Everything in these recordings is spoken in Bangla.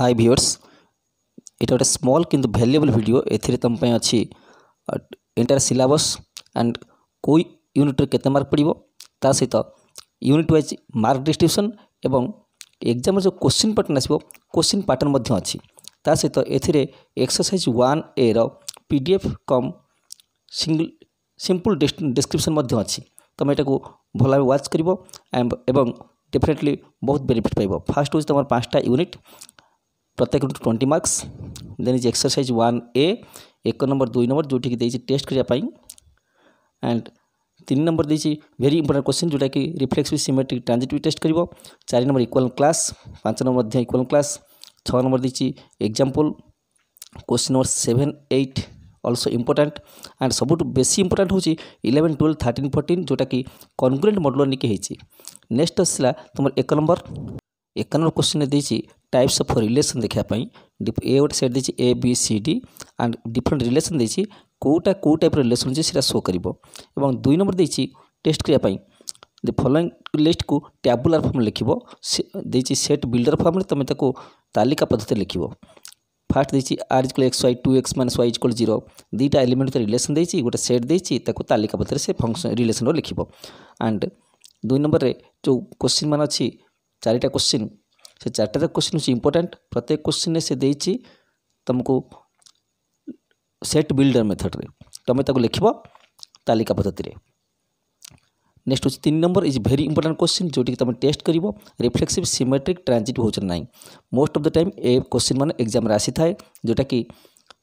ହାଇ ଭିଓର୍ସ ଏଇଟା ଗୋଟେ ସ୍ମଲ୍ କିନ୍ତୁ ଭ୍ୟାଲୁଏବଲ୍ ଭିଡ଼ିଓ ଏଥିରେ ତୁମ ପାଇଁ ଅଛି ଏଣ୍ଟାର ସିଲାବସ୍ ଆଣ୍ଡ କେଉଁ ୟୁନିଟ୍ରେ କେତେ ମାର୍କ ପଡ଼ିବ ତା ସହିତ ୟୁନିଟ୍ ୱାଇଜ୍ ମାର୍କ ଡିଷ୍ଟ୍ରିବ୍ୟୁସନ୍ ଏବଂ ଏକ୍ଜାମ୍ର ଯେଉଁ କୋଶ୍ଚିନ୍ ପାଟର୍ନ ଆସିବ କୋଶ୍ଚିନ୍ ପାଟର୍ନ ମଧ୍ୟ ଅଛି ତା ସହିତ ଏଥିରେ ଏକ୍ସରସାଇଜ୍ ୱାନ୍ ଏର ପି ଡି ଏଫ୍ କମ୍ ସିଙ୍ଗଲ ସିମ୍ପଲ୍ ଡିସ୍କ୍ରିପ୍ସନ୍ ମଧ୍ୟ ଅଛି ତୁମେ ଏଟାକୁ ଭଲ ଭାବେ ୱାଚ୍ କରିବ ଏବଂ ଡେଫିନେଟଲି ବହୁତ ବେନିଫିଟ୍ ପାଇବ ଫାର୍ଷ୍ଟ ହେଉଛି ତୁମର ପାଞ୍ଚଟା ୟୁନିଟ୍ প্রত্যেক unit twenty marks then is exercise one এ এক নম্বর দুই নম্বর যেটিকি দিয়েছি টেস্ট করা অ্যান্ড তিন নম্বর দিয়েছি ভেরি ইম্পর্টান্ট কোশ্চিন যেটাকি reflex with symmetric transitive test করব চারি নম্বর ইকুয়াল ক্লাস পাঁচ নম্বর মধ্যে ইকুয়াল ক্লাস ছ নম্বর দিয়েছি এক্সাম্পল কোশ্চিন নম্বর seven eight also important and সবুঠু বেশি ইম্পর্টাট হচ্ছে ইলেভেন টুয়েলভ থার্টিন ফোর্টিন যেটাকি কনগ্রেট মডুলার নিয়ে হয়েছি নেক্সট আসলা তোমার এক নম্বর এক নম্বর কোশ্চিনে দিয়েছি टाइप्स अफ रिलेसन देखापी ए गोटे सेट देती A B C D and different relation देती কোটা কেউ টাইপের রিলেসন আছে সেটা শো করব এবং দুই নম্বর দিয়েছি টেস্ট করা দি ফলোইং লিষ্টকু ট্যাবুলার ফর্ম লিখব দিয়েছি সেট বিল্ডর ফর্মে তুমি তাকে তালিকা পদ্ধতি লিখব ফার্স্ট দিয়েছি R is equal x y two x minus y is equal zero দুইটা এলিমেন্ট ভিতরে রিলেসন দিয়েছি গোটে সেট দিয়েছি তাকে তালিকা পদ্ধতি সে ফংশন রিলেসন লিখব আন্ড দুই নম্বরে যে কোশ্চিন মানে অছি চারিটা কোশ্চিন ସେ ଚାରିଟାରେ କୋଶ୍ଚିନ୍ ହେଉଛି ଇମ୍ପୋର୍ଟାଣ୍ଟ ପ୍ରତ୍ୟେକ କୋଶ୍ଚିନ୍ରେ ସେ ଦେଇଛି ତୁମକୁ ସେଟ୍ ବିଲ୍ଡର ମେଥଡ଼ରେ ତୁମେ ତାକୁ ଲେଖିବ ତାଲିକା ପଦ୍ଧତିରେ ନେକ୍ସଟ ହେଉଛି ତିନି ନମ୍ବର ଇଜ୍ ଭେରି ଇମ୍ପୋର୍ଟାଣ୍ଟ କୋଶ୍ଚିନ୍ ଯେଉଁଠିକି ତୁମେ ଟେଷ୍ଟ କରିବ ରିଫ୍ଲେକ୍ସିଭ୍ ସିମେଟ୍ରିକ୍ ଟ୍ରାଞ୍ଜିଟ୍ ହେଉଛି ନାହିଁ ମୋଷ୍ଟ ଅଫ୍ ଦ ଟାଇମ୍ ଏ କୋଶ୍ଚିନ୍ ମାନେ ଏକ୍ଜାମ୍ରେ ଆସିଥାଏ ଯେଉଁଟାକି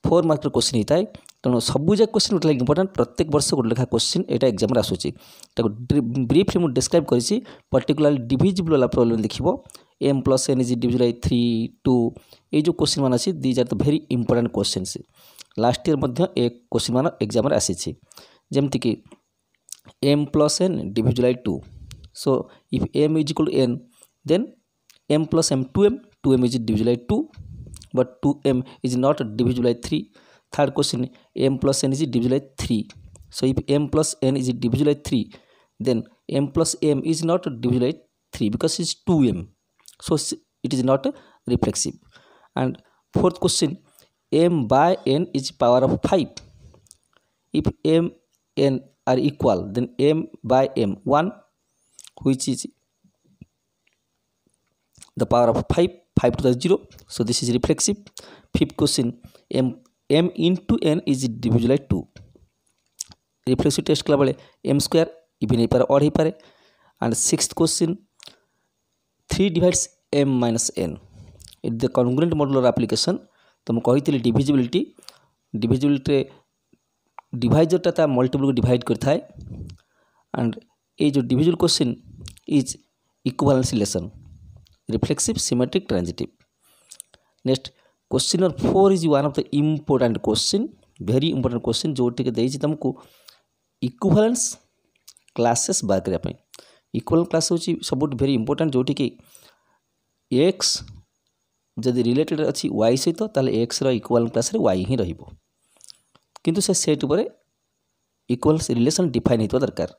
ଫୋର୍ ମାର୍କର କୋଶ୍ଚିନ୍ ହେଇଥାଏ ତେଣୁ ସବୁଯାକ ଯାକ କୋଶ୍ଚିନ୍ ଗୋଟେ ଇମ୍ପୋର୍ଟାଣ୍ଟ ପ୍ରତ୍ୟେକ ବର୍ଷ ଗୋଟେ ଲେଖା କୋଶ୍ଚିନ୍ ଏଇଟା ଏକ୍ଜାମ୍ରେ ଆସୁଛି ତାକୁ ବ୍ରିଫ୍ଲି ମୁଁ ଡିସ୍କ୍ରାଇବ୍ କରିଛି ପର୍ଟିକୁଲାର ଡିଭିଜିବୁଲ୍ ବାଲା ପ୍ରୋବ୍ଲେମ୍ ଦେଖିବ M plus N is divisible by three two ଏଇ ଯେଉଁ କୋଶ୍ଚିନ୍ ମାନ ଅଛି these are the very important questions last year ମଧ୍ୟ ଏ କୋଶ୍ଚିନ୍ ମାନ ଏକ୍ଜାମ୍ରେ ଆସିଛି ଯେମିତିକି M plus N divisible by two so if M is equal N then M plus M two M two M is divisible by two but two M is not divisible by three Third question, m plus n is divided by 3. So if m plus n is divided by 3, then m plus m is not divided by 3 because it's 2m. So it is not reflexive. And fourth question, m by n is power of 5. If m n are equal, then m by m, 1 which is the power of 5, 5 to the 0. So this is reflexive. Fifth question, m m into n is divided by 2 reflexive test कलाबे एम स्क्वयर इवेन हो पारे अड हो पारे and six question three divides M minus N it the congruent modular application तो मुझे डिजिबिलिटी डिजिबिलिटी ডিভাইজরটা তা মল্টিপলকে ডিভাইড করে থাকে অ্যান্ড এই যে ডিভিজুয়াল question is equivalence relation reflexive symmetric transitive next question number four is one of the important question very important question जोटिक तुमको इक्वालेन्स क्लासेस बाहर करने इक्वाल क्लास हूँ सब भेरी इम्पोर्टाट जोटि एक्स जदि रिलेटेड अच्छी वाई सहित तो एक्स रक्वाल क्लास वाई ही किंतु से सेट पर इक्वाल रिलेसन डिफाइन होता दरकार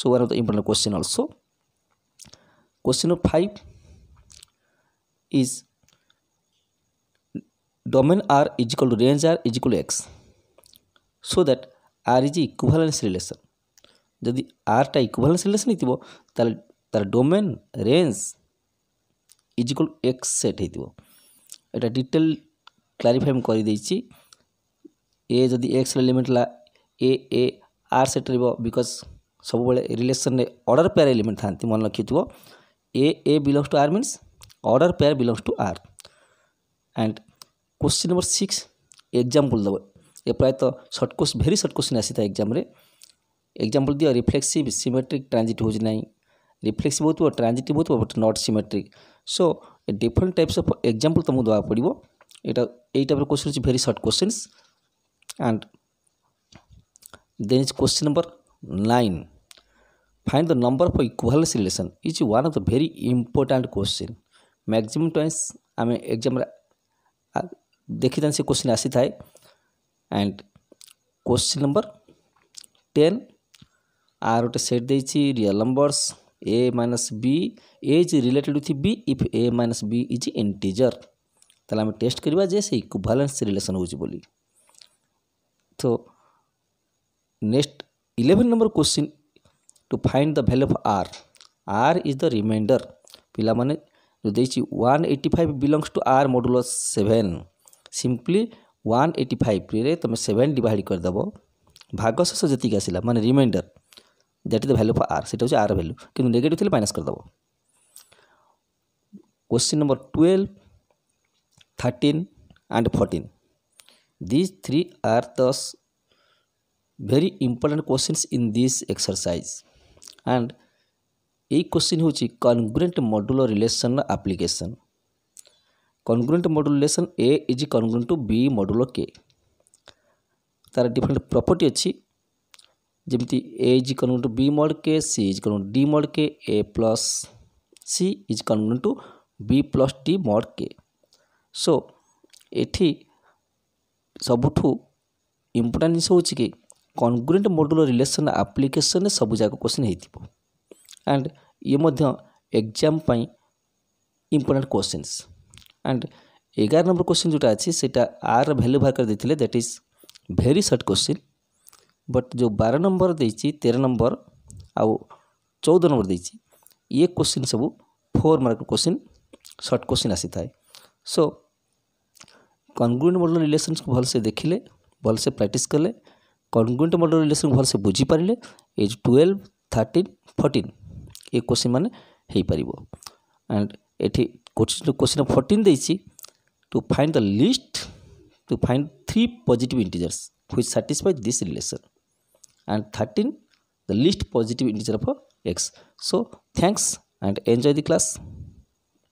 so one of the important question also question number five is domain r is equal to range r is equal to x so that r is equivalence relation যদি আরটা ইকুভালেন্স রিলেশন হইতিব তাহলে তার domain range is equal X set হইতিব এটা ডিটেল ক্লারিফাই আমি করে দিয়েছি এ যদি এক্স এলিমেন্ট হল এ এ আর সেট রহব বিকজ সবুলে রিলেসনরে অর্ডর পেয়ার এলিমেন্ট থাকে মনে রক্ষিথিব A A belongs to R means order pair belongs to R and question number six example দেব এ প্রায়ত short question very short question আসিଥାଏ এক্সামে এক্সাম্পল দিও রিফ্লেক্সিভ সিমেট্রিক ট্রানজিট হচ্ছে না ରିଫ୍ଲେକ୍ସିଭ୍ ହେଉଥିବ ଟ୍ରାଞ୍ଜିଟିଭ୍ ହେଉଥିବ but not symmetric so different types of example ତୁମକୁ ଦେବାକୁ ପଡ଼ିବ ଏଇଟା ଏଇ ଟାଇପ୍ର କ୍ୱେଶ୍ଚନ୍ ହେଉଛି very short questions and then is question number nine find the number of equivalence relation is one of the very important question maximum times ଆମେ ଏକ୍ଜାମ୍ରେ देखी तो से क्वेश्चन आसी थाए and question number ten R गोटे सेट दे real numbers A minus B as related with B if A minus B is integer तेल आम टेस्ट करवा से इक्वालांस रिलेसन हो तो next eleven number question to find the value of R R is the remainder पिला मैंने जो देखिए one eighty five belongs to R modulo seven simply one eighty ଫାଇଭ୍ରେ ତୁମେ ସେଭେନ୍ ଡିଭାଇଡ଼ କରିଦେବ ଭାଗଶେଷ ଯେତିକି ଆସିଲା ମାନେ remainder that is the value of R ସେଇଟା ହେଉଛି ଆର୍ ଭ୍ୟାଲ୍ୟୁ କିନ୍ତୁ ନେଗେଟିଭ୍ ଥିଲେ ମାଇନସ୍ କରିଦେବ question number twelve thirteen and fourteen these three are those very important questions in this exercise and এই কোশ্চিন হচ্ছে congruent modular relation application congruent modulation a is congruent to b modulo k তার ডিফরেন্ট প্রপর্টি অছি যেমতি a is congruent to b mod k c is congruent to d mod k a plus c is congruent to b plus d mod k so এটি ସବୁଠୁ ଇମ୍ପୋର୍ଟାଣ୍ଟ ଜିନିଷ ହେଉଛି କି କନଗ୍ରୁଏଣ୍ଟ ମଡୁଲ ରିଲେସନ୍ ଆପ୍ଲିକେସନ୍ରେ ସବୁଯାକ କୋଶ୍ଚିନ୍ ହେଇଥିବ ଆଣ୍ଡ ଇଏ ମଧ୍ୟ ଏକ୍ଜାମ୍ ପାଇଁ ଇମ୍ପୋର୍ଟାଣ୍ଟ କୋଶ୍ଚିନ୍ସ ଆଣ୍ଡ ଏଗାର ନମ୍ବର କୋଶ୍ଚିନ୍ ଯେଉଁଟା ଅଛି ସେଇଟା ଆର୍ର ଭ୍ୟାଲ୍ୟୁ ବାହାର କରିଦେଇଥିଲେ that is very short question but ଯେଉଁ ବାର ନମ୍ବର ଦେଇଛି ତେର ନମ୍ବର ଆଉ ଚଉଦ ନମ୍ବର ଦେଇଛି ଇଏ କୋଶ୍ଚିନ୍ ସବୁ four mark question short question ଆସିଥାଏ ସୋ କନଗ୍ରୁଏଣ୍ଟ ମଡ଼େଲ ରିଲେସନ୍କୁ ଭଲସେ ଦେଖିଲେ ଭଲସେ ପ୍ରାକ୍ଟିସ୍ କଲେ କନଗ୍ରୁଏଣ୍ଟ ମଡ଼େଲ ରିଲେସନ୍କୁ ଭଲସେ ବୁଝିପାରିଲେ ଏଜ୍ ଟୁଏଲ୍ଭ ଥାର୍ଟିନ୍ ଫର୍ଟିନ୍ ଏ କୋଶ୍ଚିନ୍ ମାନେ ହେଇପାରିବ ଆଣ୍ଡ এটি কোশ্চিন কোশ্চিন ফোরটিন দিয়েছি to find the list to find three positive integers which satisfy this relation and thirteen the list positive integer of X so thanks and enjoy the class